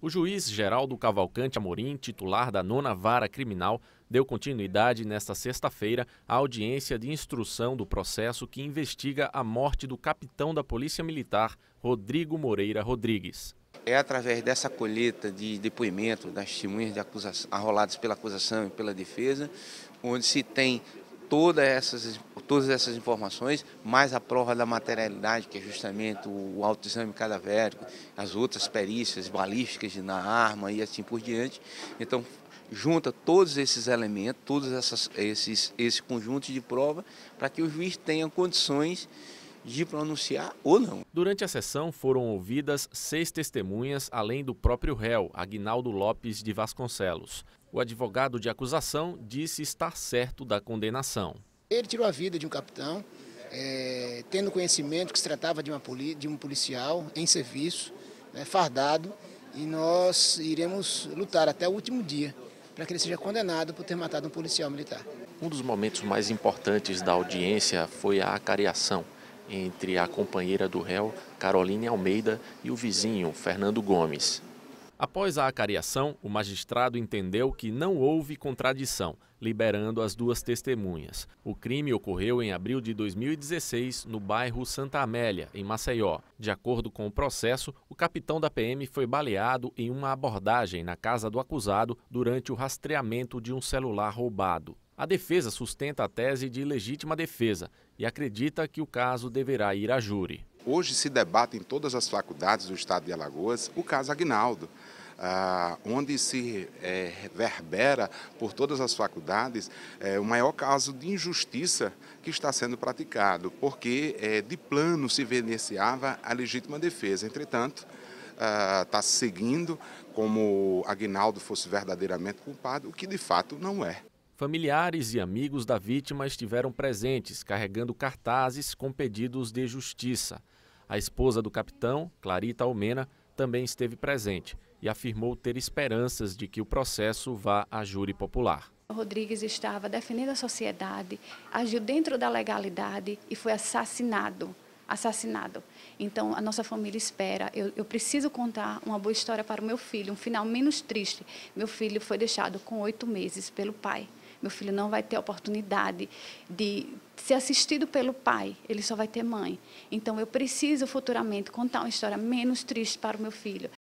O juiz Geraldo Cavalcante Amorim, titular da nona vara criminal, deu continuidade nesta sexta-feira à audiência de instrução do processo que investiga a morte do capitão da Polícia Militar, Rodrigo Moreira Rodrigues. É através dessa colheita de depoimento das testemunhas de acusação, arroladas pela acusação e pela defesa, onde se tem todas essas, todas essas informações, mais a prova da materialidade, que é justamente o autoexame cadavérico, as outras perícias balísticas na arma e assim por diante. Então, junta todos esses elementos, todos essas, esses, esse conjunto de prova, para que o juiz tenha condições de pronunciar ou não. Durante a sessão foram ouvidas seis testemunhas, além do próprio réu, Agnaldo Lopes de Vasconcelos. O advogado de acusação disse estar certo da condenação. Ele tirou a vida de um capitão, é, tendo conhecimento que se tratava de, poli, de um policial em serviço, né, fardado, e nós iremos lutar até o último dia para que ele seja condenado por ter matado um policial militar. Um dos momentos mais importantes da audiência foi a acariação entre a companheira do réu, Caroline Almeida, e o vizinho, Fernando Gomes. Após a acariação, o magistrado entendeu que não houve contradição, liberando as duas testemunhas. O crime ocorreu em abril de 2016, no bairro Santa Amélia, em Maceió. De acordo com o processo, o capitão da PM foi baleado em uma abordagem na casa do acusado durante o rastreamento de um celular roubado. A defesa sustenta a tese de legítima defesa e acredita que o caso deverá ir a júri. Hoje se debate em todas as faculdades do estado de Alagoas o caso Agnaldo. Ah, onde se é, reverbera por todas as faculdades é, o maior caso de injustiça que está sendo praticado, porque é, de plano se venenciava a legítima defesa. Entretanto, está ah, tá seguindo como Aguinaldo fosse verdadeiramente culpado, o que de fato não é. Familiares e amigos da vítima estiveram presentes, carregando cartazes com pedidos de justiça. A esposa do capitão, Clarita Almena, também esteve presente e afirmou ter esperanças de que o processo vá a júri popular. Rodrigues estava defendendo a sociedade, agiu dentro da legalidade e foi assassinado assassinado. Então, a nossa família espera. Eu, eu, preciso contar uma boa história para o meu filho, um final menos triste. Meu filho foi deixado com oito meses pelo pai. Meu filho não vai ter oportunidade de ser assistido pelo pai, ele só vai ter mãe. Então eu preciso futuramente contar uma história menos triste para o meu filho,